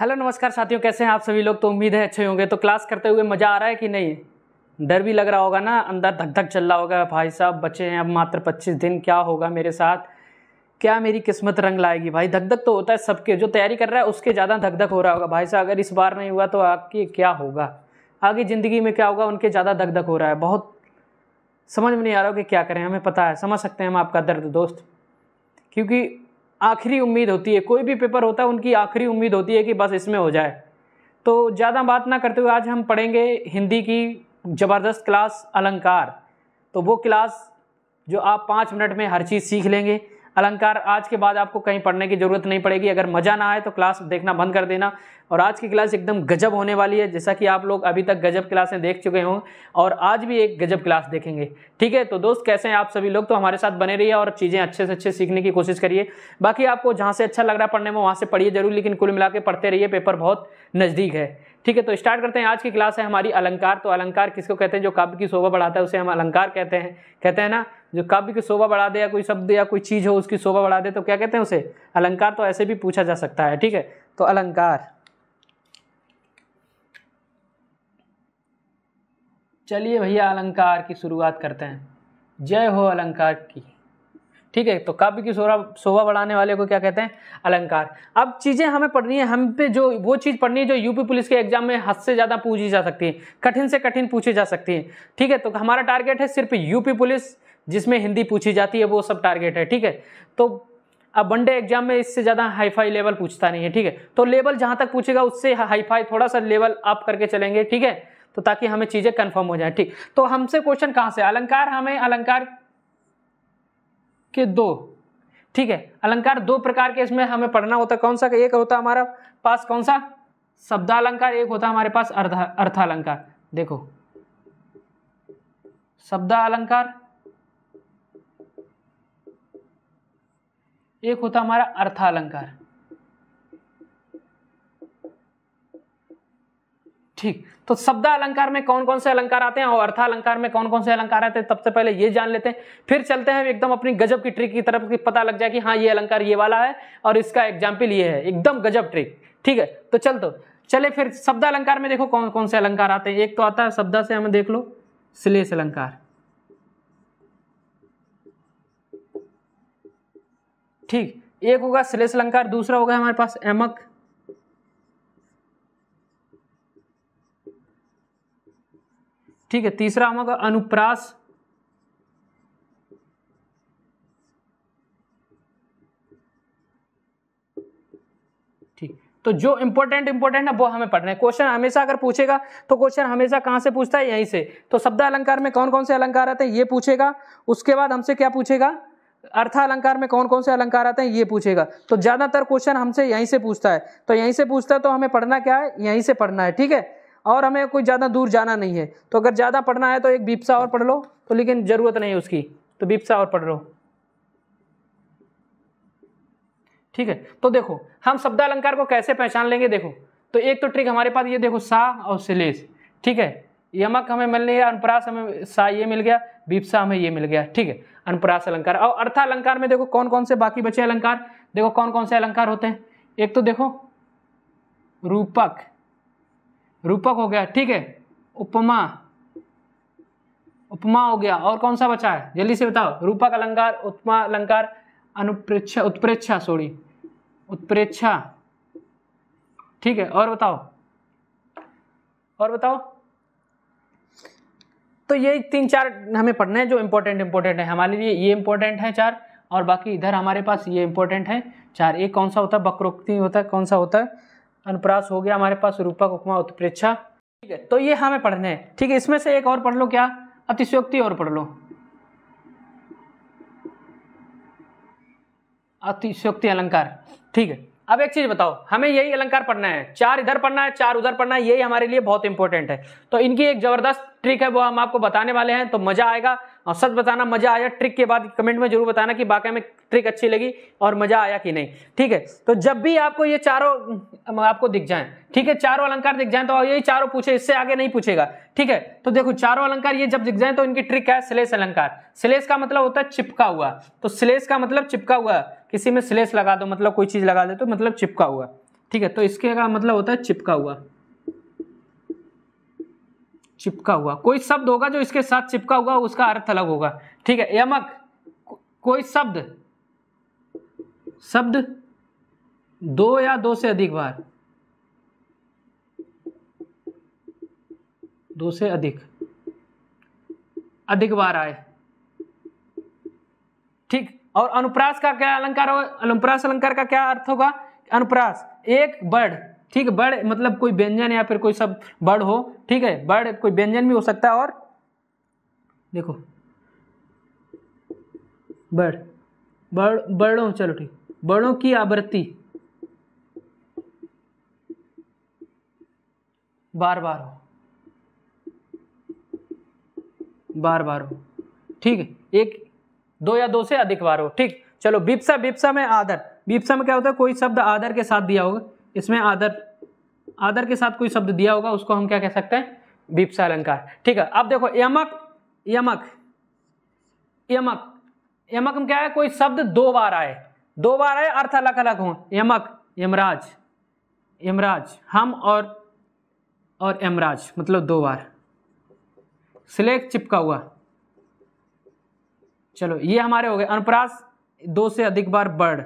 hello नमस्कार साथियों कैसे हैं आप सभी लोग तो उम्मीद है अच्छे होंगे तो क्लास करते हुए मज़ा आ रहा है कि नहीं डर भी लग रहा होगा ना अंदर धक धक चल रहा होगा भाई साहब बचे हैं अब मात्र 25 दिन क्या होगा मेरे साथ क्या मेरी किस्मत रंग लाएगी भाई धक धक तो होता है सबके जो तैयारी कर रहा है उसके ज़्यादा धक धक हो रहा होगा भाई साहब अगर इस बार नहीं हुआ तो आपकी क्या होगा आगे ज़िंदगी में क्या होगा उनके ज़्यादा धक धक हो रहा है बहुत समझ में नहीं आ रहा हो कि क्या करें हमें पता है समझ सकते हैं हम आपका दर्द दोस्त क्योंकि आखिरी उम्मीद होती है कोई भी पेपर होता है उनकी आखिरी उम्मीद होती है कि बस इसमें हो जाए तो ज़्यादा बात ना करते हुए आज हम पढ़ेंगे हिंदी की ज़बरदस्त क्लास अलंकार तो वो क्लास जो आप पाँच मिनट में हर चीज़ सीख लेंगे अलंकार आज के बाद आपको कहीं पढ़ने की ज़रूरत नहीं पड़ेगी अगर मज़ा ना आए तो क्लास देखना बंद कर देना और आज की क्लास एकदम गजब होने वाली है जैसा कि आप लोग अभी तक गजब क्लासें देख चुके हों और आज भी एक गजब क्लास देखेंगे ठीक है तो दोस्त कैसे हैं आप सभी लोग तो हमारे साथ बने रहिए और चीज़ें अच्छे से अच्छे सीखने की कोशिश करिए बाकी आपको जहाँ से अच्छा लग रहा है पढ़ने में वहाँ से पढ़िए जरूर लेकिन कुल मिला पढ़ते रहिए पेपर बहुत नज़दीक है ठीक है तो स्टार्ट करते हैं आज की क्लास है हमारी अलंकार तो अलंकार किसको कहते हैं जो काव्य की शोभा बढ़ाता है उसे हम अलंकार कहते हैं कहते हैं ना जो काव्य की शोभा बढ़ा दे या कोई शब्द या कोई चीज़ हो उसकी शोभा बढ़ा दे तो क्या कहते हैं उसे अलंकार तो ऐसे भी पूछा जा सकता है ठीक है तो अलंकार चलिए भैया अलंकार की शुरुआत करते हैं जय हो अलंकार की ठीक है तो काव्य की शोभा शोभा बढ़ाने वाले को क्या कहते हैं अलंकार अब चीज़ें हमें पढ़नी है हम पे जो वो चीज़ पढ़नी है जो यूपी पुलिस के एग्जाम में हद से ज़्यादा पूछी जा सकती है कठिन से कठिन पूछी जा सकती है ठीक है तो हमारा टारगेट है सिर्फ यूपी पुलिस जिसमें हिंदी पूछी जाती है वो सब टारगेट है ठीक है तो अब वनडे एग्जाम में इससे ज़्यादा हाईफाई लेवल पूछता नहीं है ठीक है तो लेवल जहाँ तक पूछेगा उससे हाईफाई थोड़ा सा लेवल अप करके चलेंगे ठीक है तो ताकि हमें चीज़ें कन्फर्म हो जाए ठीक तो हमसे क्वेश्चन कहाँ से अलंकार हमें अलंकार के दो ठीक है अलंकार दो प्रकार के इसमें हमें पढ़ना होता है कौन सा एक होता हमारा पास कौन सा शब्दालंकार एक होता हमारे पास अर्था अर्थालंकार देखो शब्दालंकार एक होता हमारा अर्थालंकार ठीक तो शब्द अलंकार में कौन कौन से अलंकार आते हैं और अर्थालंकार में कौन कौन से अलंकार आते हैं सबसे पहले ये जान लेते हैं फिर चलते हैं एकदम अपनी गजब की ट्रिक की तरफ की पता लग जाए कि हाँ ये अलंकार ये वाला है और इसका एग्जाम्पल ये है एकदम गजब ट्रिक ठीक है तो चल तो चले फिर शब्द अलंकार में देखो कौन कौन से अलंकार आते हैं एक तो आता है शब्दा से हमें देख लो श्लेष अलंकार ठीक एक होगा श्लेष अलंकार दूसरा होगा हमारे पास एमक ठीक है तीसरा होगा अनुप्रास तो जो इंपॉर्टेंट इंपॉर्टेंट है वो हमें पढ़ना है क्वेश्चन हमेशा अगर पूछेगा तो क्वेश्चन हमेशा कहां से पूछता है यहीं से तो शब्द अलंकार में कौन कौन से अलंकार आते हैं ये पूछेगा उसके बाद हमसे क्या पूछेगा अर्थालंकार में कौन कौन से अलंकार आते हैं ये पूछेगा तो ज़्यादातर क्वेश्चन हमसे यहीं से पूछता है तो यहीं से पूछता है तो हमें पढ़ना क्या है यहीं से पढ़ना है ठीक है और हमें कोई ज़्यादा दूर जाना नहीं है तो अगर ज़्यादा पढ़ना है तो एक बीपसा और पढ़ लो तो लेकिन ज़रूरत नहीं है उसकी तो बीपसा और पढ़ लो ठीक है तो देखो हम शब्दालंकार को कैसे पहचान लेंगे देखो तो एक तो ट्रिक हमारे पास ये देखो सा और सिलेश ठीक है यमक हमें मिल गया अनुप्रास हमें सा ये मिल गया बीपसा हमें ये मिल गया ठीक है अनुप्रास अलंकार और अर्थालंकार में देखो कौन कौन से बाकी बचे अलंकार देखो कौन कौन से अलंकार होते हैं एक तो देखो रूपक रूपक हो गया ठीक है उपमा उपमा हो गया और कौन सा बचा है जल्दी से बताओ रूपक अलंकार उपमा अलंकार अनुप्रेक्षा उत्प्रेक्षा सॉरी उत्प्रेक्षा ठीक है और बताओ और बताओ तो ये तीन चार हमें पढ़ने हैं जो इम्पोर्टेंट इम्पोर्टेंट है हमारे लिए ये इम्पोर्टेंट है चार और बाकी इधर हमारे पास ये इम्पोर्टेंट है चार एक कौन सा होता है बकरोक्ति होता है कौन सा होता है अनुप्रास हो गया हमारे पास रूपक उपमा उत्प्रेक्षा ठीक है तो ये हमें पढ़ने हैं ठीक है इसमें से एक और पढ़ लो क्या अतिशयोक्ति और पढ़ लो अतिशयोक्ति अलंकार ठीक है अब एक चीज बताओ हमें यही अलंकार पढ़ना है चार इधर पढ़ना है चार उधर पढ़ना है यही हमारे लिए बहुत इंपॉर्टेंट है तो इनकी एक जबरदस्त ट्रिक है वो हम आपको बताने वाले हैं तो मजा आएगा और सच बताना मजा आया ट्रिक के बाद कमेंट में जरूर बताना कि बाकी में ट्रिक अच्छी लगी और मजा आया कि नहीं ठीक है तो जब भी आपको ये चारों आपको दिख जाए ठीक है चारों अलंकार दिख जाए तो यही चारों पूछे इससे आगे नहीं पूछेगा ठीक है तो देखो चारों अलंकार ये जब दिख जाए तो इनकी ट्रिक है स्लेस अलंकार स्लेस का मतलब होता है चिपका हुआ तो स्लेस का मतलब चिपका हुआ किसी में स्लेस लगा दो मतलब कोई चीज़ लगा दे तो मतलब चिपका हुआ ठीक है तो इसके का मतलब होता है चिपका हुआ चिपका हुआ कोई शब्द होगा जो इसके साथ चिपका हुआ उसका अर्थ अलग होगा ठीक है यमक को, कोई शब्द शब्द दो या दो से अधिक बार दो से अधिक अधिक बार आए और अनुप्रास का क्या अलंकार हो अनुप्रास अलंकार का क्या अर्थ होगा अनुप्रास एक बर्ड ठीक बर्ड मतलब कोई व्यंजन या फिर कोई सब बर्ड हो ठीक है बर्ड कोई व्यंजन भी हो सकता है और देखो बर्ड बर्ड बर्डों चलो ठीक बर्डों की आवृत्ति बार बार हो बार बार हो ठीक है एक दो या दो से अधिक बार हो ठीक चलो बिप्सा बिप्सा में आदर बिप्सा में क्या होता है कोई शब्द आदर के साथ दिया होगा इसमें आदर आदर के साथ कोई शब्द दिया होगा उसको हम क्या कह सकते हैं बिप्सा अलंकार ठीक है अब देखो यमक यमक यमक यमक में क्या है कोई शब्द दो बार आए दो बार आए अर्थ अलग अलग हों यमक यमराज यमराज हम और और यमराज मतलब दो बार स्लेक चिपका हुआ चलो ये हमारे हो गए अनुप्रास दो से अधिक बार बर्ड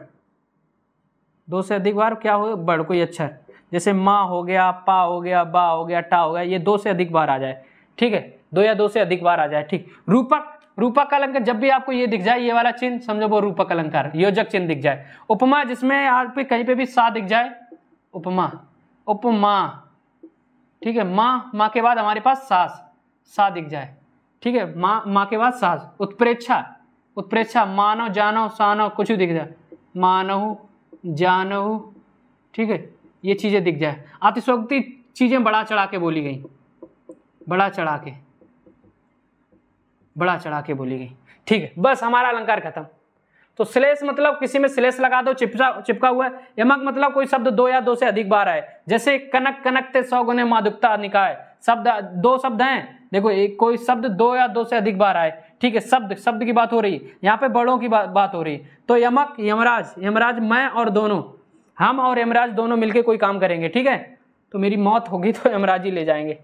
दो से अधिक बार क्या हो बर्ड कोई अच्छा जैसे माँ हो गया पा हो गया बा हो गया टा हो गया ये दो से अधिक बार आ जाए ठीक है दो या दो से अधिक बार आ जाए ठीक रूपक रूपक अलंकार जब भी आपको ये दिख जाए ये वाला चिन्ह समझो वो रूपक अलंकार योजक चिन्ह दिख जाए उपमा जिसमें आप पे कहीं पे भी सा दिख जाए उपमा उपमा ठीक है माँ माँ के बाद हमारे पास सास सा दिख जाए ठीक है माँ माँ के बाद सास उत्प्रेक्षा उत्प्रेक्षा मानो जानो सानव कुछ भी दिख जाए मानव जानव ठीक है ये चीज़ें दिख जाए अतिशोक्ति चीज़ें बड़ा चढ़ा के बोली गई बड़ा चढ़ा के बड़ा चढ़ा के बोली गई ठीक है बस हमारा अलंकार खत्म तो श्लेष मतलब किसी में श्लेष लगा दो चिपका चिपका हुआ है यमक मतलब कोई शब्द दो या दो से अधिक बार आए जैसे कनक कनक ते सौ गुने माधुकता निकाय शब्द दो शब्द हैं देखो एक कोई शब्द दो या दो से अधिक बार आए ठीक है शब्द शब्द की बात हो रही है यहाँ पे बड़ों की बा, बात हो रही है तो यमक यमराज यमराज मैं और दोनों हम और यमराज दोनों मिलके कोई काम करेंगे ठीक है तो मेरी मौत होगी तो यमराज ही ले जाएंगे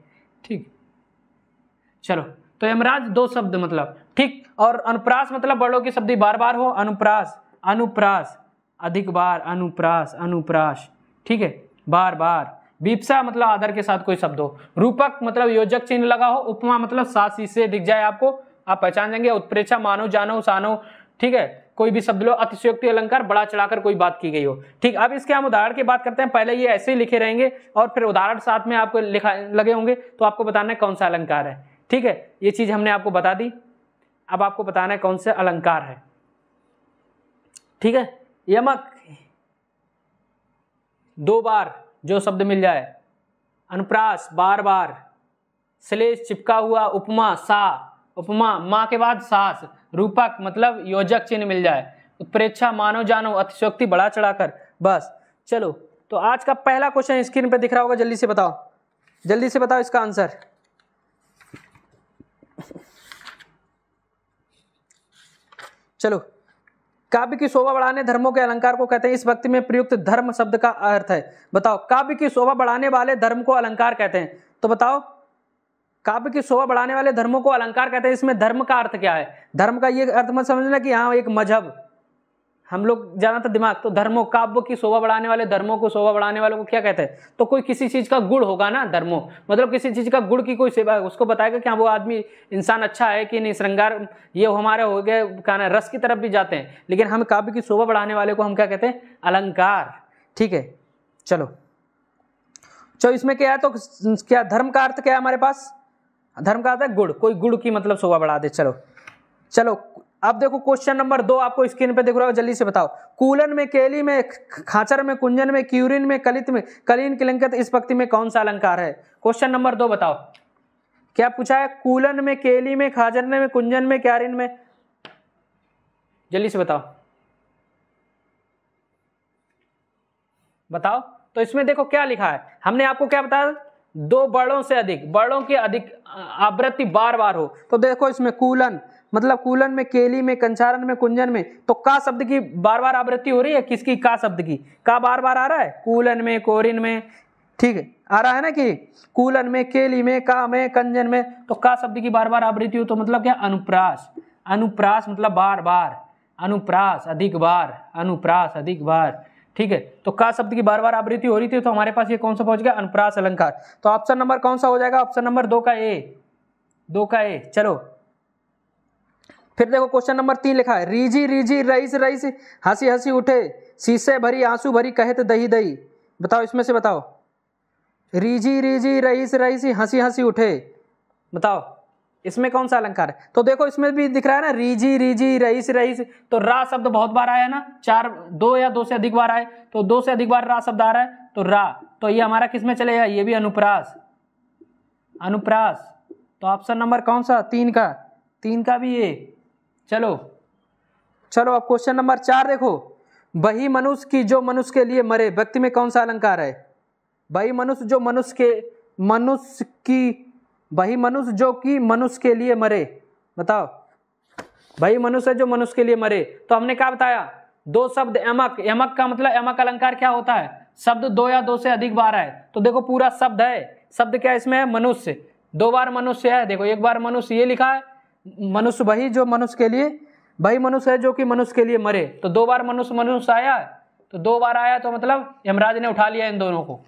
ठीक चलो तो यमराज दो शब्द मतलब ठीक और अनुप्रास मतलब बड़ों के शब्द बार बार हो अनुप्रास अनुप्रास अधिक बार अनुप्रास अनुप्रास ठीक है बार बार बीपसा मतलब आदर के साथ कोई शब्द हो रूपक मतलब योजक चिन्ह लगा हो उपमा मतलब सासी से दिख जाए आपको आप पहचान जाएंगे उत्प्रेक्षा मानो जानो सानो ठीक है कोई भी शब्द लो अतिशयोक्ति अलंकार बड़ा चढ़ाकर कोई बात की गई हो ठीक अब इसके हम उदाहरण की बात करते हैं पहले ये ऐसे ही लिखे रहेंगे और फिर उदाहरण साथ में आपको लिखा लगे होंगे तो आपको बताना है कौन सा अलंकार है ठीक है ये चीज हमने आपको बता दी अब आपको बताना है कौन से अलंकार है ठीक है यमक दो बार जो शब्द मिल जाए अनुप्रास बार बार श्लेष चिपका हुआ उपमा सा उपमा माँ के बाद सास रूपक मतलब योजक चिन्ह मिल जाए उत्प्रेक्षा मानो जानो अतिशोक्ति बढ़ा चढ़ाकर बस चलो तो आज का पहला क्वेश्चन स्क्रीन पर दिख रहा होगा जल्दी से बताओ जल्दी से बताओ इसका आंसर चलो काव्य की शोभा बढ़ाने धर्मों के अलंकार को कहते हैं इस वक्त में प्रयुक्त धर्म शब्द का अर्थ है बताओ काव्य की शोभा बढ़ाने वाले धर्म को अलंकार कहते हैं तो बताओ काव्य की शोभा बढ़ाने वाले धर्मों को अलंकार कहते हैं इसमें धर्म का अर्थ क्या है धर्म का ये अर्थ मत समझना कि हाँ एक मजहब हम लोग जाना था दिमाग तो धर्मों काव्य की शोभा बढ़ाने वाले धर्मों को शोभा बढ़ाने वालों को क्या कहते हैं तो कोई किसी चीज़ का गुड़ होगा ना धर्मों मतलब किसी चीज़ का गुड़ की कोई सेवा उसको बताएगा कि हाँ वो आदमी इंसान अच्छा है कि नहीं श्रृंगार ये हमारे हो गए कहना रस की तरफ भी जाते हैं लेकिन हम काव्य की शोभा बढ़ाने वाले को हम क्या कहते हैं अलंकार ठीक है चलो चलो इसमें क्या है तो क्या धर्म का अर्थ क्या है हमारे पास धर्म का आता है गुड़ कोई गुड़ की मतलब शोभा बढ़ा दे चलो चलो अब देखो क्वेश्चन नंबर दो आपको स्क्रीन पे देख रहा होगा जल्दी से बताओ कूलन में केली में खाचर में कुंजन में क्यूरिन में कलित में कलीन किलंकित इस पक्ति में कौन सा अलंकार है क्वेश्चन नंबर दो बताओ क्या पूछा है कूलन में केली में खाजर में कुंजन में क्यारिन में जल्दी से बताओ बताओ तो इसमें देखो क्या लिखा है हमने आपको क्या बताया दो बड़ों से अधिक बड़ों की अधिक आवृत्ति बार बार हो तो देखो इसमें कूलन मतलब कूलन में केली में कंचारन में कुंजन में तो का शब्द की बार बार आवृत्ति हो रही है किसकी का शब्द की का बार बार आ रहा है कूलन में कोरिन में ठीक है आ रहा है ना कि कूलन में केली में का में कंजन में तो का शब्द की बार बार आवृत्ति हो तो मतलब क्या अनुप्रास अनुप्रास मतलब बार बार अनुप्रास अधिक बार अनुप्रास अधिक बार ठीक है तो का शब्द की बार बार आवृत्ति हो रही थी तो हमारे पास ये कौन सा पहुंच गया अनुप्रास अलंकार तो ऑप्शन नंबर कौन सा हो जाएगा ऑप्शन नंबर दो का ए दो का ए चलो फिर देखो क्वेश्चन नंबर तीन लिखा है रीजी रीजी रईस रईस हंसी हंसी उठे शीशे भरी आंसू भरी तो दही दही बताओ इसमें से बताओ रीजी रीजी रईस रईस हंसी हंसी उठे बताओ इसमें कौन सा अलंकार है तो देखो इसमें भी दिख रहा है ना रीजी रीजी रईस रईस तो रा शब्द बहुत बार आया ना चार दो या दो से अधिक बार आए तो दो से अधिक बार रा शब्द आ रहा है तो रा तो ये हमारा किसमें चलेगा ये भी अनुप्रास अनुप्रास तो ऑप्शन नंबर कौन सा तीन का तीन का भी ये चलो चलो अब क्वेश्चन नंबर चार देखो वही मनुष्य की जो मनुष्य के लिए मरे व्यक्ति में कौन सा अलंकार है वही मनुष्य जो मनुष्य के मनुष्य की वही मनुष्य जो कि मनुष्य के लिए मरे बताओ वही मनुष्य जो मनुष्य के लिए मरे तो हमने क्या बताया दो शब्द यमक यमक का मतलब यमक अलंकार क्या होता है शब्द दो या दो से अधिक बार है तो देखो पूरा शब्द है शब्द क्या इसमें है मनुष्य दो बार मनुष्य है देखो एक बार मनुष्य ये लिखा है मनुष्य वही जो मनुष्य के लिए वही मनुष्य है जो कि मनुष्य के लिए मरे तो दो बार मनुष्य मनुष्य आया तो दो बार आया तो मतलब यमराज ने उठा लिया इन दोनों को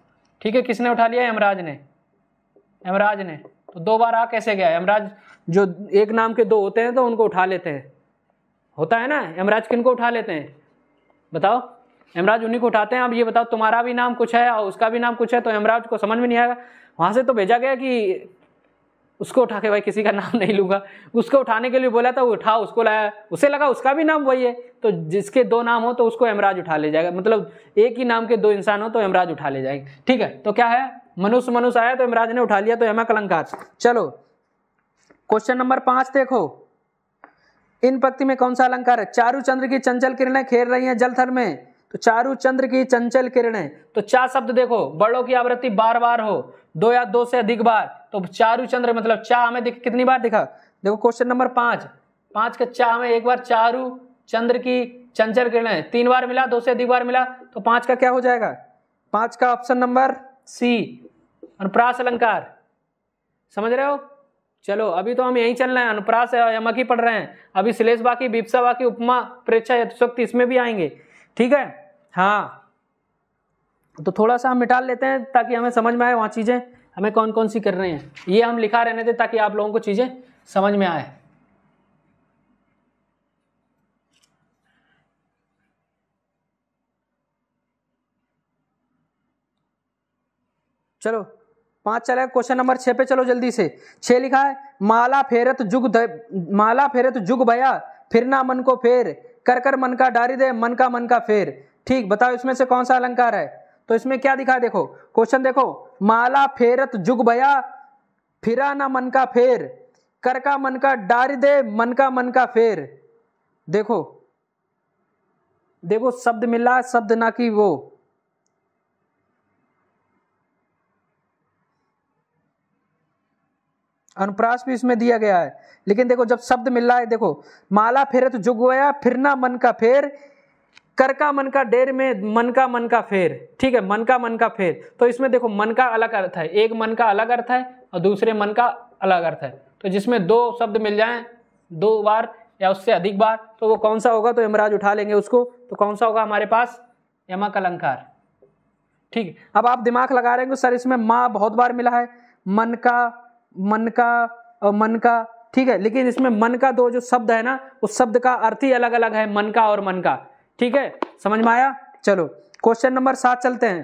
ठीक है किसने उठा लिया यमराज ने यमराज ने तो दो बार आ कैसे गया यमराज जो एक नाम के दो होते हैं तो उनको उठा लेते हैं होता है ना यमराज किन को उठा लेते हैं बताओ यमराज उन्हीं को उठाते हैं अब ये बताओ तुम्हारा भी नाम कुछ है और उसका भी नाम कुछ है तो यमराज को समझ में नहीं आएगा वहाँ से तो भेजा गया कि उसको उठा के भाई किसी का नाम नहीं लूँगा उसको उठाने के लिए बोला था वो उठा उसको लाया उसे लगा उसका भी नाम वही है तो जिसके दो नाम हो तो उसको यमराज उठा ले जाएगा मतलब एक ही नाम के दो इंसान हो तो यमराज उठा ले जाएंगे ठीक है तो क्या है मनुष्य मनुष्य आया तो यमराज ने उठा लिया तो यमा कलंकार चलो क्वेश्चन नंबर पांच देखो इन पक्ति में कौन सा अलंकार है चारू चंद्र की चंचल किरणें खेल रही हैं जलथल में तो चारू चंद्र की चंचल किरणें तो चार शब्द देखो बड़ों की आवृत्ति बार बार हो दो या दो से अधिक बार तो चारू चंद्र मतलब चा हमें दिख कितनी बार दिखा देखो क्वेश्चन नंबर पांच पांच का चा हमें एक बार चारू चंद्र की चंचल किरणें तीन बार मिला दो से अधिक बार मिला तो पांच का क्या हो जाएगा पांच का ऑप्शन नंबर सी अनुप्रास अलंकार समझ रहे हो चलो अभी तो हम यहीं चल रहे हैं अनुप्रास यमक ही पढ़ रहे हैं अभी श्लेष बाकी बिप्सा बाकी उपमा प्रेक्षा यथोक्ति इसमें भी आएंगे ठीक है हाँ तो थोड़ा सा हम मिटाल लेते हैं ताकि हमें समझ में आए वहाँ चीज़ें हमें कौन कौन सी कर रहे हैं ये हम लिखा रहने थे ताकि आप लोगों को चीज़ें समझ में आए चलो पांच चले क्वेश्चन नंबर छः पे चलो जल्दी से छः लिखा है माला फेरत जुग माला फेरत जुग भया फिर ना मन को फेर कर कर मन का डारी दे मन का मन का फेर ठीक बताओ इसमें से कौन सा अलंकार है तो इसमें क्या दिखा है देखो क्वेश्चन देखो माला फेरत जुग भया फिरा ना मन का फेर कर का मन का डारी दे मन का मन का फेर देखो देखो शब्द मिला शब्द ना कि वो अनुप्रास भी इसमें दिया गया है लेकिन देखो जब शब्द मिल रहा है देखो माला फेरे तो जुग गया फिरना मन का फेर कर का मन का डेर में मन का मन का फेर ठीक है मन का मन का फेर तो इसमें देखो मन का अलग अर्थ है एक मन का अलग अर्थ है और दूसरे मन का अलग अर्थ है तो जिसमें दो शब्द मिल जाए दो बार या उससे अधिक बार तो वो कौन सा होगा तो यमराज उठा लेंगे उसको तो कौन सा होगा हमारे पास यमक अलंकार ठीक है अब आप दिमाग लगा रहे हैं सर इसमें माँ बहुत बार मिला है मन का मन का मन का ठीक है लेकिन इसमें मन का दो जो शब्द है ना उस शब्द का अर्थ ही अलग अलग है मन का और मन का ठीक है समझ में आया चलो क्वेश्चन नंबर सात चलते हैं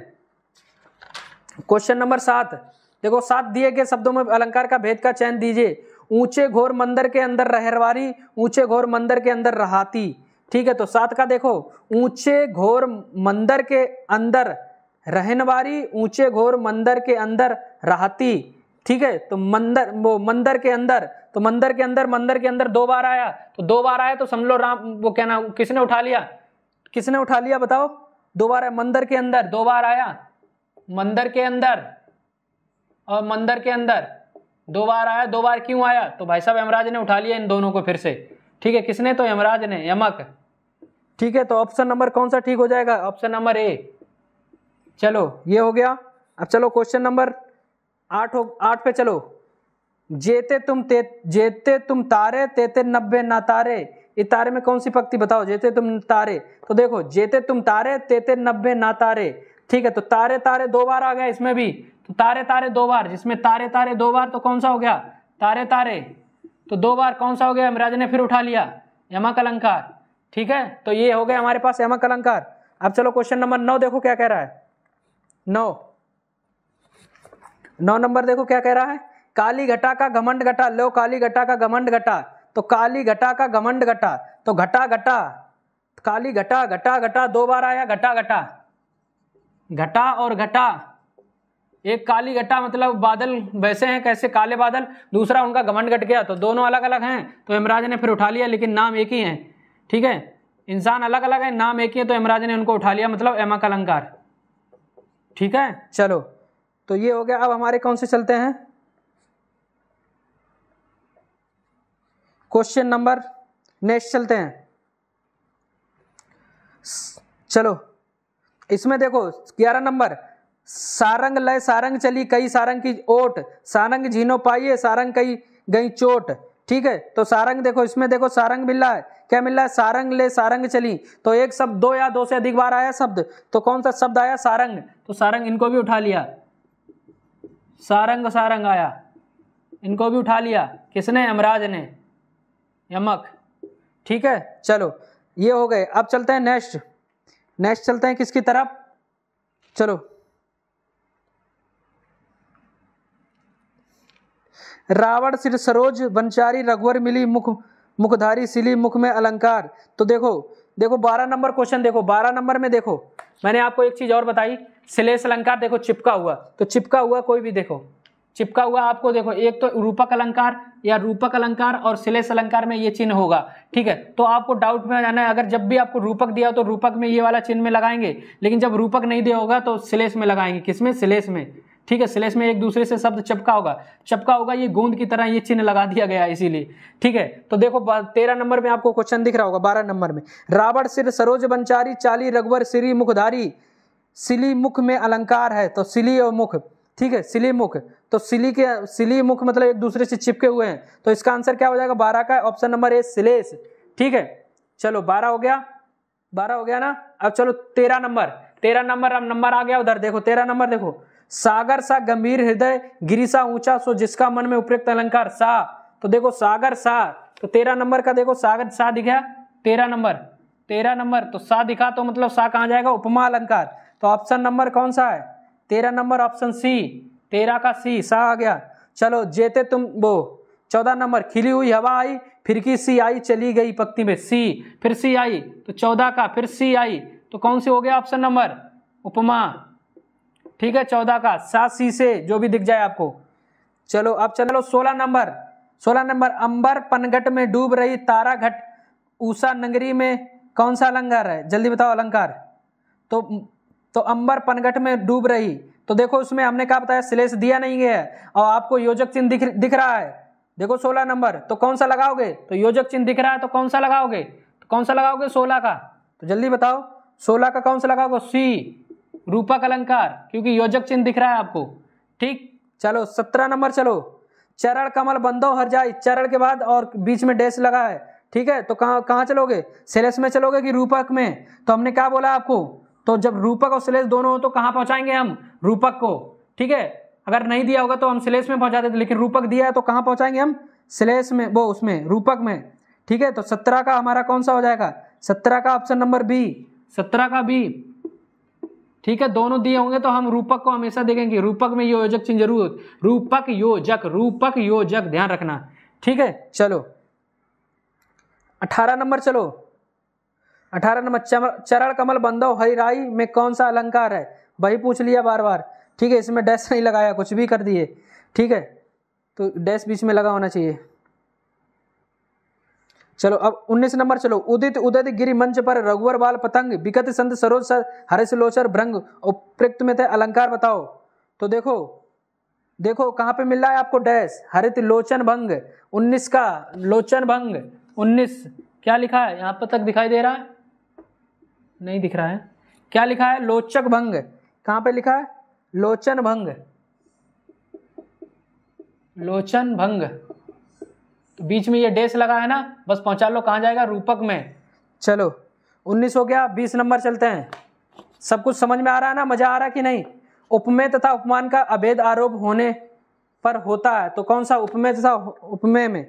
क्वेश्चन नंबर सात देखो सात दिए गए शब्दों में अलंकार का भेद का चयन दीजिए ऊंचे घोर मंदिर के अंदर रहरवारी ऊंचे घोर मंदिर के अंदर रहाती ठीक है तो सात का देखो ऊंचे घोर मंदिर के अंदर रहनवारी ऊंचे घोर मंदिर के अंदर रहाती ठीक है तो मंदिर वो मंदिर के अंदर तो मंदिर के अंदर मंदिर के अंदर दो बार आया तो दो बार आया तो समझ लो राम वो क्या नाम किसने उठा लिया किसने उठा लिया बताओ दो बार मंदिर के अंदर दो बार आया मंदिर के अंदर और मंदिर के अंदर दो बार आया दो बार क्यों आया तो भाई साहब यमराज ने उठा लिया इन दोनों को फिर से ठीक है किसने तो यमराज ने यमक ठीक है तो ऑप्शन नंबर कौन सा ठीक हो जाएगा ऑप्शन नंबर ए चलो ये हो गया अब चलो क्वेश्चन नंबर आठ हो आठ पे चलो जेते तुम ते जेते तुम तारे तेते नब्बे ना तारे ये तारे में कौन सी पक्ति बताओ जेते तुम तारे तो देखो जेते तुम तारे तेते नब्बे ना तारे ठीक है तो तारे तारे दो बार आ गया इसमें भी तो तारे तारे दो बार जिसमें तारे तारे दो बार तो कौन सा हो गया तारे तारे तो दो बार कौन सा हो गया यमराज ने फिर उठा लिया यमा कलंकार ठीक है तो ये हो गया हमारे पास यमा कलंकार अब चलो क्वेश्चन नंबर नौ देखो क्या कह रहा है नौ नौ नंबर देखो क्या कह रहा है काली घटा का घमंड घटा लो काली घटा का घमंड घटा तो काली घटा का घमंड घटा तो घटा घटा काली घटा घटा घटा दो बार आया घटा घटा घटा और घटा एक काली घटा मतलब बादल वैसे हैं कैसे काले बादल दूसरा उनका घमंड घट गया तो दोनों अलग अलग हैं तो यमराज ने फिर उठा लिया लेकिन नाम एक ही है ठीक है इंसान अलग अलग है नाम एक ही है तो यमराज ने उनको उठा लिया मतलब एमा अलंकार ठीक है चलो तो ये हो गया अब हमारे कौन से चलते हैं क्वेश्चन नंबर नेक्स्ट चलते हैं चलो इसमें देखो ग्यारह नंबर सारंग लय सारंग चली कई सारंग की ओट सारंग झीनो पाइए सारंग कई गई चोट ठीक है तो सारंग देखो इसमें देखो सारंग मिल रहा है क्या मिल रहा है सारंग ले सारंग चली तो एक शब्द दो या दो से अधिक बार आया शब्द तो कौन सा शब्द आया सारंग तो सारंग इनको भी उठा लिया सारंग सारंग आया इनको भी उठा लिया किसने यमराज ने यमक ठीक है चलो ये हो गए अब चलते हैं नेक्स्ट नेक्स्ट चलते हैं किसकी तरफ चलो रावण सिर सरोज बंचारी रघुवर मिली मुख मुखधारी सिली मुख में अलंकार तो देखो देखो बारह नंबर क्वेश्चन देखो बारह नंबर में देखो मैंने आपको एक चीज और बताई सिलेश अलंकार देखो चिपका हुआ तो चिपका हुआ कोई भी देखो चिपका हुआ आपको देखो एक तो रूपक अलंकार या रूपक अलंकार और सिलेश अलंकार में ये चिन्ह होगा ठीक है तो आपको डाउट में जाना है अगर जब भी आपको रूपक दिया हो तो रूपक में ये वाला चिन्ह में लगाएंगे लेकिन जब रूपक नहीं दिया होगा तो सिलेश में लगाएंगे किसमें सिलेस में ठीक है स्लेश में एक दूसरे से शब्द चपका होगा चपका होगा ये गोंद की तरह ये चिन्ह लगा दिया गया है इसीलिए ठीक है तो देखो तेरह नंबर में आपको क्वेश्चन दिख रहा होगा बारह नंबर में रावण सिर सरोज बंचारी चाली रघुवर श्री मुखधारी सिली मुख में अलंकार है तो सिली और मुख ठीक है सिली मुख तो सिली के सिली मुख मतलब एक दूसरे से चिपके हुए हैं तो इसका आंसर क्या हो जाएगा बारह का ऑप्शन नंबर ए सिलेश ठीक है चलो बारह हो गया बारह हो गया ना अब चलो तेरह नंबर तेरह नंबर अब नंबर आ गया उधर देखो तेरह नंबर देखो सागर सा गंभीर हृदय सा ऊंचा सो जिसका मन में उपयुक्त अलंकार सा तो देखो सागर सा तो तेरह नंबर का देखो सागर सा दिखा तेरह नंबर तेरह नंबर तो सा दिखा तो मतलब सा कहाँ जाएगा उपमा अलंकार तो ऑप्शन नंबर कौन सा है तेरह नंबर ऑप्शन सी तेरह का सी सा आ गया चलो जेते तुम वो चौदह नंबर खिली हुई हवा आई फिर की सी आई चली गई पक्ति में सी फिर सी आई तो चौदह का फिर सी आई तो कौन सी हो गया ऑप्शन नंबर उपमा ठीक है चौदह का सात सी से जो भी दिख जाए आपको चलो अब चलो सोलह नंबर सोलह नंबर अंबर पनघट में डूब रही तारा घट ऊषा नगरी में कौन सा अलंकार है जल्दी बताओ अलंकार तो तो अंबर पनघट में डूब रही तो देखो उसमें हमने क्या बताया सिलेश दिया नहीं गया है और आपको योजक चिन्ह दिख दिख रहा है देखो सोलह नंबर तो कौन सा लगाओगे तो योजक चिन्ह दिख रहा है तो कौन सा लगाओगे तो कौन सा लगाओगे सोलह का तो जल्दी बताओ सोलह का कौन सा लगाओगे सी रूपक अलंकार क्योंकि योजक चिन्ह दिख रहा है आपको ठीक चलो सत्रह नंबर चलो चरण कमल बंदव हर जाए चरण के बाद और बीच में डैश लगा है ठीक है तो कहाँ कहाँ चलोगे सेलेस में चलोगे कि रूपक में तो हमने क्या बोला आपको तो जब रूपक और सेलेस दोनों हो तो कहाँ पहुँचाएंगे हम रूपक को ठीक है अगर नहीं दिया होगा तो हम सिलेस में पहुँचा देते लेकिन रूपक दिया है तो कहाँ पहुँचाएंगे हम सिलेस में वो उसमें रूपक में ठीक है तो सत्रह का हमारा कौन सा हो जाएगा सत्रह का ऑप्शन नंबर बी सत्रह का बी ठीक है दोनों दिए होंगे तो हम रूपक को हमेशा देखेंगे रूपक में योजक चिन्ह जरूर रूपक योजक रूपक योजक ध्यान रखना ठीक है चलो अठारह नंबर चलो अठारह नंबर चरण कमल बंधव हरिराई में कौन सा अलंकार है वही पूछ लिया बार बार ठीक है इसमें डैश नहीं लगाया कुछ भी कर दिए ठीक है तो डैश बीच में लगा होना चाहिए चलो अब उन्नीस नंबर चलो उदित उदित गिरि मंच पर रघुवर बाल पतंग बिकत संत सरोज सर हरिश लोचर भ्रंग उपयुक्त में थे अलंकार बताओ तो देखो देखो कहाँ पे मिल रहा है आपको डैश हरित लोचन भंग उन्नीस का लोचन भंग उन्नीस क्या लिखा है यहाँ पर तक दिखाई दे रहा है नहीं दिख रहा है क्या लिखा है लोचक भंग कहाँ पे लिखा है लोचन भंग लोचन भंग तो बीच में ये डेस लगा है ना बस पहुंचा लो कहाँ जाएगा रूपक में चलो उन्नीस हो गया बीस नंबर चलते हैं सब कुछ समझ में आ रहा है ना मजा आ रहा है कि नहीं उपमेय तथा उपमान का अभेद आरोप होने पर होता है तो कौन सा उपमेय तथा उपमेय में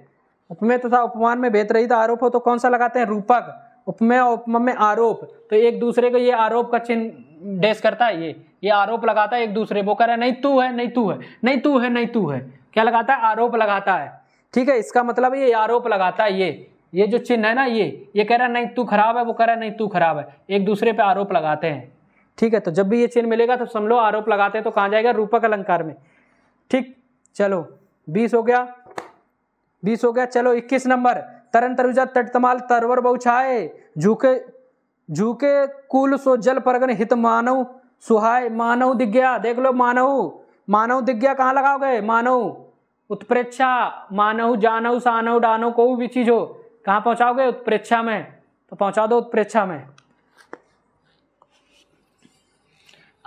उपमेय तथा उपमान में भेद रहित आरोप हो तो कौन सा लगाते हैं रूपक उपमेय और उपमा में आरोप तो एक दूसरे को ये आरोप का चिन्ह डेस करता है ये ये आरोप लगाता है एक दूसरे वो कह रहा है नहीं तू है नहीं तू है नहीं तू है नहीं तू है क्या लगाता है आरोप लगाता है ठीक है इसका मतलब ये आरोप लगाता है ये ये जो चिन्ह है ना ये ये कह रहा है नहीं तू खराब है वो कह रहा है नहीं तू खराब है एक दूसरे पे आरोप लगाते हैं ठीक है तो जब भी ये चिन्ह मिलेगा तो समझ लो आरोप लगाते हैं तो कहाँ जाएगा रूपक अलंकार में ठीक चलो बीस हो गया बीस हो गया चलो इक्कीस नंबर तरन तरुजा तटतमाल तरवर बहुछाए झूके झूके कुल सो जल परगन हित मानव सुहाय मानव दिग्ञा देख लो मानव मानव दिग्ञा कहाँ लगाओगे मानव उत्प्रेक्षा मानव जानव सानव डानव को भी चीज हो कहाँ पहुंचाओगे उत्प्रेक्षा में तो पहुंचा दो उत्प्रेक्षा में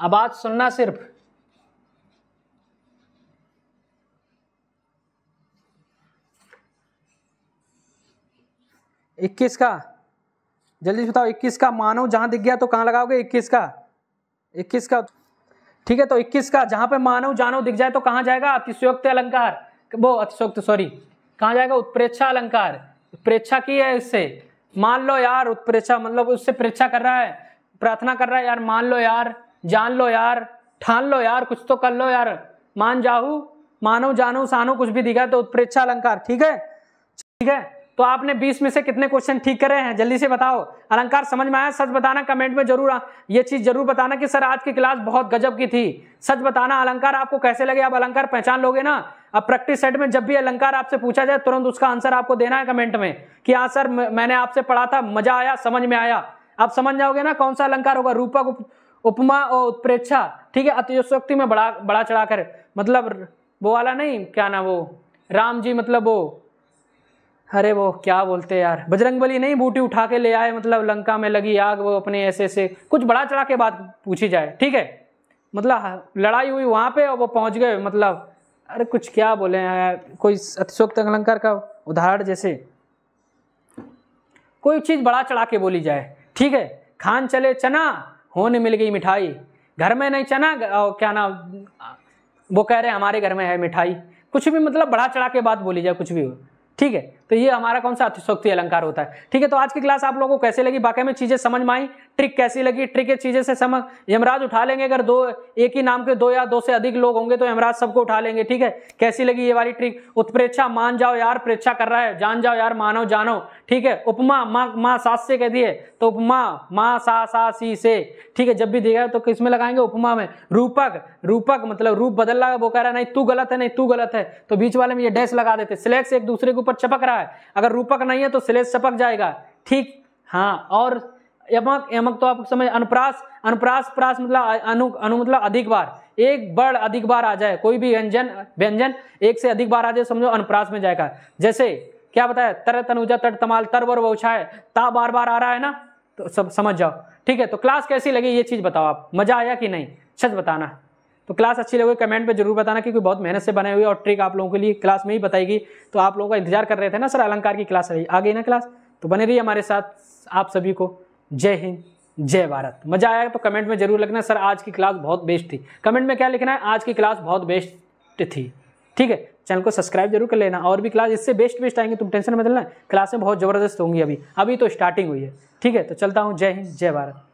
अब आज सुनना सिर्फ इक्कीस का जल्दी बताओ इक्कीस का मानव जहां दिख गया तो कहां लगाओगे इक्कीस का इक्कीस का ठीक है तो इक्कीस का जहां पे मानव जानव दिख जाए तो कहां जाएगा अतिशयोक्त अलंकार वो अतिशोक्त सॉरी कहाँ जाएगा उत्प्रेक्षा अलंकार प्रेक्षा की है इससे मान लो यार उत्प्रेक्षा मतलब उससे प्रेक्षा कर रहा है प्रार्थना कर रहा है यार मान लो यार जान लो यार ठान लो यार कुछ तो कर लो यार मान जाहू मानो जानो सानो कुछ भी दिखा तो उत्प्रेक्षा अलंकार ठीक है ठीक है तो आपने 20 में से कितने क्वेश्चन ठीक करे हैं जल्दी से बताओ अलंकार समझ में आया सच बताना कमेंट में जरूर ये चीज जरूर बताना कि सर आज की क्लास बहुत गजब की थी सच बताना अलंकार आपको कैसे लगे आप अलंकार पहचान लोगे ना अब प्रैक्टिस सेट में जब भी अलंकार आपसे पूछा जाए तुरंत उसका आंसर आपको देना है कमेंट में कि हाँ सर मैंने आपसे पढ़ा था मजा आया समझ में आया आप समझ जाओगे ना कौन सा अलंकार होगा रूपक उप, उपमा और उत्प्रेक्षा ठीक है अतिशोक्ति में बड़ा बड़ा चढ़ाकर मतलब वो वाला नहीं क्या ना वो राम जी मतलब वो अरे वो क्या बोलते यार बजरंग बली नहीं बूटी उठा के ले आए मतलब लंका में लगी आग वो अपने ऐसे ऐसे कुछ बड़ा चढ़ा के बात पूछी जाए ठीक है मतलब लड़ाई हुई वहाँ पे और वो पहुँच गए मतलब अरे कुछ क्या बोले कोई अतिशोक्त अलंकार का उदाहरण जैसे कोई चीज़ बड़ा चढ़ा के बोली जाए ठीक है खान चले चना होने मिल गई मिठाई घर में नहीं चना क्या ना वो कह रहे हमारे घर में है मिठाई कुछ भी मतलब बढ़ा चढ़ा के बात बोली जाए कुछ भी हो ठीक है तो ये हमारा कौन सा अतिशोक्ति अलंकार होता है ठीक है तो आज की क्लास आप लोगों को कैसे लगी बाकी में चीजें समझ में आई ट्रिक कैसी लगी ट्रिक चीजें से समझ यमराज उठा लेंगे अगर दो एक ही नाम के दो या दो से अधिक लोग होंगे तो यमराज सबको उठा लेंगे ठीक है कैसी लगी ये वाली ट्रिक उत्प्रेक्षा मान जाओ यार प्रेक्षा कर रहा है जान जाओ यार मानो जानो ठीक है उपमा माँ माँ सास से कह दिए तो उपमा माँ सा सा सी से ठीक है जब भी देगा तो किस में लगाएंगे उपमा में रूपक रूपक मतलब रूप बदल रहा है वो कह रहा है नहीं तू गलत है नहीं तू गलत है तो बीच वाले में ये डैश लगा देते स्लैक्स एक दूसरे के ऊपर चपक रहा है है अगर रूपक नहीं है तो श्लेष चपक जाएगा ठीक हाँ और यमक यमक तो आप समझ अनुप्रास अनुप्रास प्रास मतलब अनु अनु मतलब अधिक बार एक बार अधिक बार आ जाए कोई भी व्यंजन व्यंजन एक से अधिक बार आ जाए समझो अनुप्रास में जाएगा जैसे क्या बताया तर तनुजा तट तमाल तर वर वोछाए ता बार बार आ रहा है ना तो सब समझ जाओ ठीक है तो क्लास कैसी लगी ये चीज़ बताओ आप मज़ा आया कि नहीं सच बताना तो क्लास अच्छी लगे कमेंट में जरूर बताना क्योंकि बहुत मेहनत से बनाई हुई और ट्रिक आप लोगों के लिए क्लास में ही बताएगी तो आप लोगों का इंतजार कर रहे थे ना सर अलंकार की क्लास आ गई ना क्लास तो बने रही हमारे साथ आप सभी को जय हिंद जय भारत मजा आया तो कमेंट में जरूर लिखना सर आज की क्लास बहुत बेस्ट थी कमेंट में क्या लिखना है आज की क्लास बहुत बेस्ट थी ठीक है चैनल को सब्सक्राइब जरूर कर लेना और भी क्लास इससे बेस्ट बेस्ट आएंगे तुम टेंशन मत लेना क्लासें बहुत ज़बरदस्त होंगी अभी अभी तो स्टार्टिंग हुई है ठीक है तो चलता हूँ जय हिंद जय भारत